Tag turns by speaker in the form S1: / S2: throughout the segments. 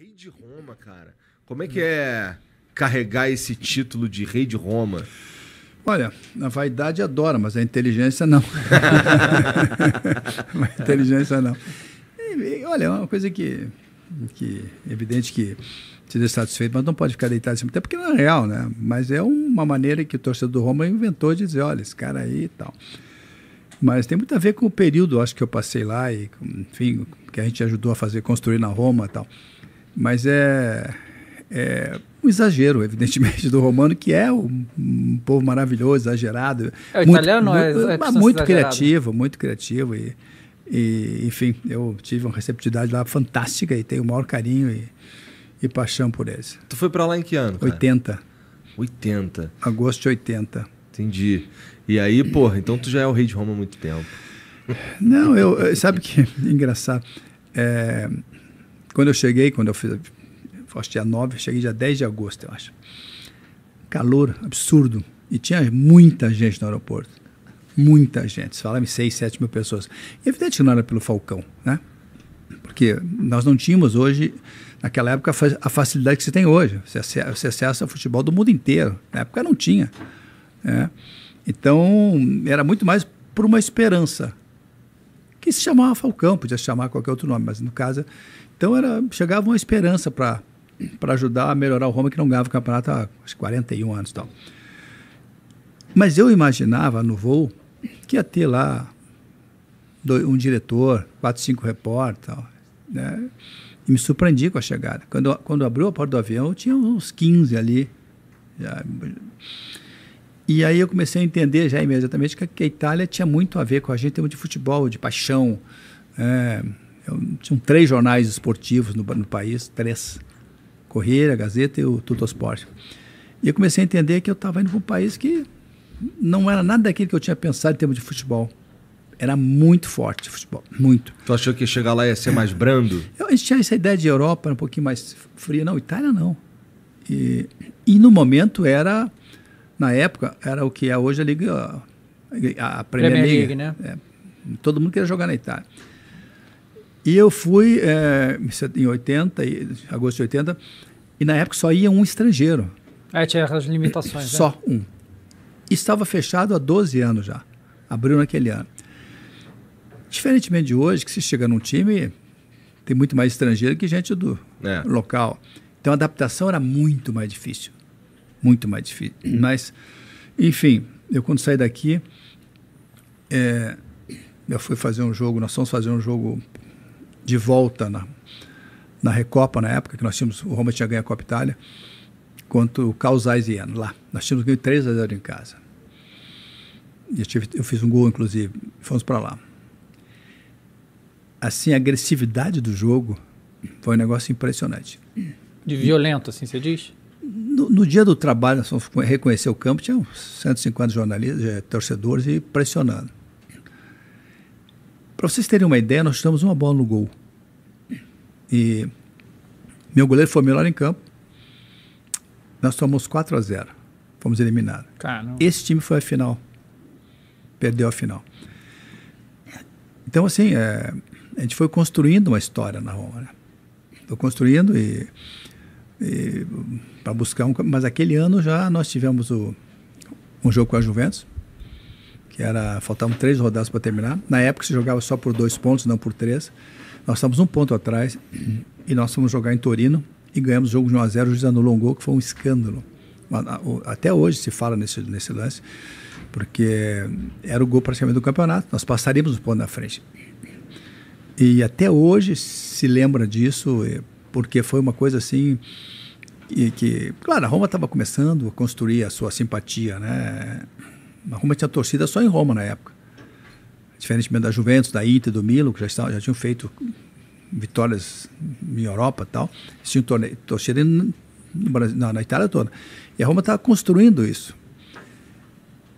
S1: Rei de Roma, cara. Como é que é carregar esse título de Rei de Roma? Olha, a vaidade adora, mas a inteligência não. a inteligência não. E, olha, é uma coisa que, que é evidente que te deixa satisfeito, mas não pode ficar deitado assim, até porque não é real, né? Mas é uma maneira que o torcedor do Roma inventou de dizer, olha, esse cara aí e tal. Mas tem muito a ver com o período, acho que eu passei lá e, enfim, que a gente ajudou a fazer construir na Roma e tal. Mas é, é um exagero, evidentemente, do romano, que é um, um povo maravilhoso, exagerado. É, o muito, italiano muito, é, é muito é criativo, muito criativo. E, e, enfim, eu tive uma receptividade lá fantástica e tenho o maior carinho e, e paixão por eles. Tu foi para lá em que ano? Cara? 80. 80. Agosto de 80. Entendi. E aí, porra, então tu já é o rei de Roma há muito tempo. Não, eu. Sabe que engraçado? É, quando eu cheguei, quando eu fiz, acho dia 9, cheguei dia 10 de agosto, eu acho. Calor absurdo. E tinha muita gente no aeroporto. Muita gente. Você falava em 6, 7 mil pessoas. E é evidente que não era pelo Falcão, né? Porque nós não tínhamos hoje, naquela época, a facilidade que se tem hoje. Você acessa futebol do mundo inteiro. Na época não tinha. Né? Então, era muito mais por uma esperança que se chamava Falcão, podia se chamar qualquer outro nome, mas no caso. Então era, chegava uma esperança para ajudar a melhorar o Roma, que não ganhava o campeonato há acho, 41 anos e tal. Mas eu imaginava no voo que ia ter lá um diretor, quatro, cinco repórter, tal, né? E me surpreendi com a chegada. Quando, quando abriu a porta do avião, tinha uns 15 ali. Já, e aí eu comecei a entender já imediatamente que a Itália tinha muito a ver com a gente em termos de futebol, de paixão. É, né? tinham três jornais esportivos no, no país, três. Correira, Gazeta e o Tuttosport. E eu comecei a entender que eu estava indo para um país que não era nada daquilo que eu tinha pensado em termos de futebol. Era muito forte o futebol, muito. Tu achou que chegar lá ia ser mais brando? Eu, a gente tinha essa ideia de Europa um pouquinho mais fria. Não, Itália não. E, e no momento era na época, era o que é hoje a Liga. A Premier, Premier League, League né? É, todo mundo queria jogar na Itália. E eu fui é, em 80, agosto de 80, e na época só ia um estrangeiro. É, tinha as limitações. Né? Só né? um. Estava fechado há 12 anos já. Abriu naquele ano. Diferentemente de hoje, que se chega num time, tem muito mais estrangeiro que gente do é. local. Então a adaptação era muito mais difícil muito mais difícil. Mas, enfim, eu quando saí daqui, é, eu fui fazer um jogo, nós fomos fazer um jogo de volta na, na Recopa, na época, que nós tínhamos, o Roma tinha ganho a Copa Itália, contra o Causais Ieno, lá. Nós tínhamos ganho 3 a 0 em casa. Eu, tive, eu fiz um gol, inclusive, fomos para lá. Assim, a agressividade do jogo foi um negócio impressionante. De violento, assim, você diz? no, no, dia do trabalho, nós fomos reconhecer o campo, tinha uns 150 jornalistas, eh, torcedores e pressionando. Para vocês terem uma ideia, nós tivemos uma bola no gol. E meu goleiro foi melhor em campo. Nós tomamos 4 a 0 Fomos eliminados. Caramba. Esse time foi a final. Perdeu a final. Então, assim, é, a gente foi construindo uma história na Roma. Né? Foi construindo e para buscar um. Mas aquele ano já nós tivemos o, um jogo com a Juventus, que era faltavam três rodadas para terminar. Na época se jogava só por dois pontos, não por três. Nós estávamos um ponto atrás e nós fomos jogar em Torino e ganhamos o jogo de 1 a 0 O juiz anulou um gol que foi um escândalo. Até hoje se fala nesse, nesse lance, porque era o gol praticamente do campeonato. Nós passaríamos o ponto na frente. E até hoje se lembra disso porque foi uma coisa assim e que, claro, a Roma estava começando a construir a sua simpatia, né? A Roma tinha torcida só em Roma na época. Diferentemente da Juventus, da Inter, do Milo, que já, estavam, já tinham feito vitórias em Europa e tal, tinham torcida no Brasil, na, na Itália toda. E a Roma estava construindo isso.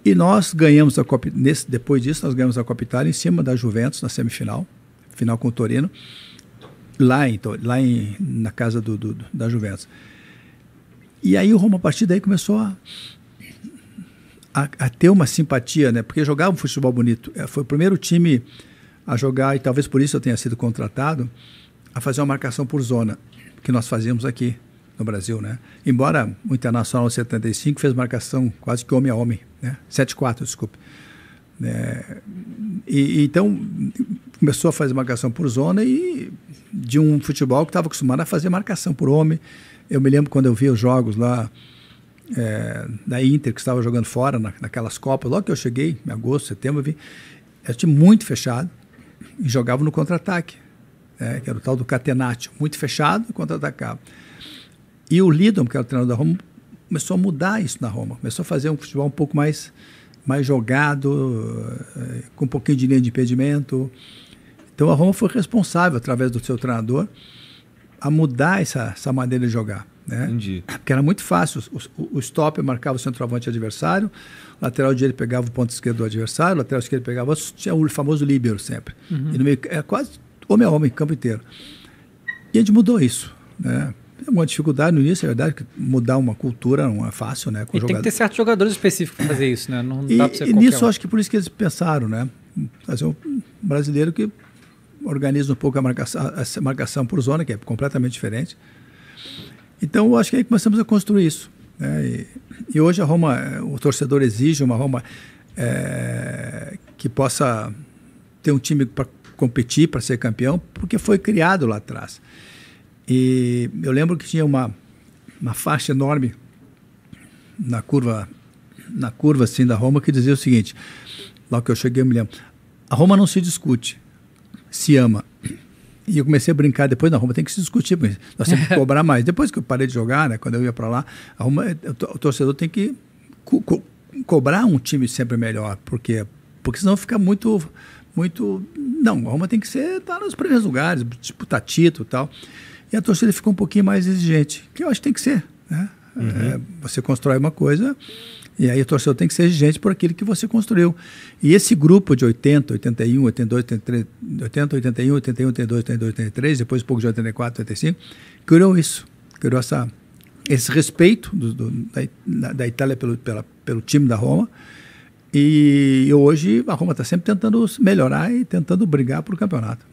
S1: E nós ganhamos a Copa, nesse, depois disso, nós ganhamos a Copa Itália em cima da Juventus na semifinal, final com o Torino lá, então, lá em, na casa do, do, da Juventus. E aí o Roma, a partir daí, começou a, a, a, ter uma simpatia, né? Porque jogava um futebol bonito. É, foi o primeiro time a jogar, e talvez por isso eu tenha sido contratado, a fazer uma marcação por zona, que nós fazíamos aqui no Brasil, né? Embora o Internacional 75 fez marcação quase que homem a homem, né? 7-4, desculpe. É, e, então, começou a fazer marcação por zona e de um futebol que estava acostumado a fazer marcação por homem. Eu me lembro quando eu vi os jogos lá é, da Inter, que estava jogando fora na, naquelas Copas, logo que eu cheguei, em agosto, setembro, eu vi, era time muito fechado e jogava no contra-ataque, né, que era o tal do Catenaccio, muito fechado e contra-atacava. E o Lidom, que era o treinador da Roma, começou a mudar isso na Roma, começou a fazer um futebol um pouco mais mais jogado, eh, com um pouquinho de linha de impedimento. Então a Roma foi responsável, através do seu treinador, a mudar essa, essa maneira de jogar. Né? Entendi. Porque era muito fácil. O, o, stop marcava o centroavante adversário, o lateral direito pegava o ponto esquerdo do adversário, o lateral esquerdo pegava. Tinha o famoso líbero sempre. Uhum. E no meio, era é quase homem a homem, campo inteiro. E a gente mudou isso. Né? É uma dificuldade no início, é verdade, que mudar uma cultura não é fácil, né? Com e tem que ter certos jogadores específicos para fazer isso, né? Não e, dá para ser E nisso um. acho que por isso que eles pensaram, né? Fazer um brasileiro que organiza um pouco a marcação, a marcação por zona, que é completamente diferente. Então, eu acho que aí começamos a construir isso. Né? E, e, hoje a Roma, o torcedor exige uma Roma é, que possa ter um time para competir, para ser campeão, porque foi criado lá atrás. E eu lembro que tinha uma, uma faixa enorme na curva na curva assim da Roma que dizia o seguinte, lá que eu cheguei, eu me lembro, a Roma não se discute, se ama. E eu comecei a brincar depois na Roma, tem que se discutir, mas nós temos que cobrar mais. Depois que eu parei de jogar, né, quando eu ia para lá, a Roma, o torcedor tem que co co cobrar um time sempre melhor, porque porque senão fica muito muito não, a Roma tem que ser estar tá nos primeiros lugares, disputar título, e tal. E a torcida ficou um pouquinho mais exigente, que eu acho que tem que ser. Né? Uhum. É, você constrói uma coisa e aí a torcida tem que ser exigente por aquilo que você construiu. E esse grupo de 80, 81, 82, 83, 80, 81, 81, 82, 82, 83, depois um pouco de 84, 85, criou isso, criou essa, esse respeito do, do, da, da, Itália pelo, pela, pelo time da Roma. E hoje a Roma está sempre tentando melhorar e tentando brigar para o campeonato.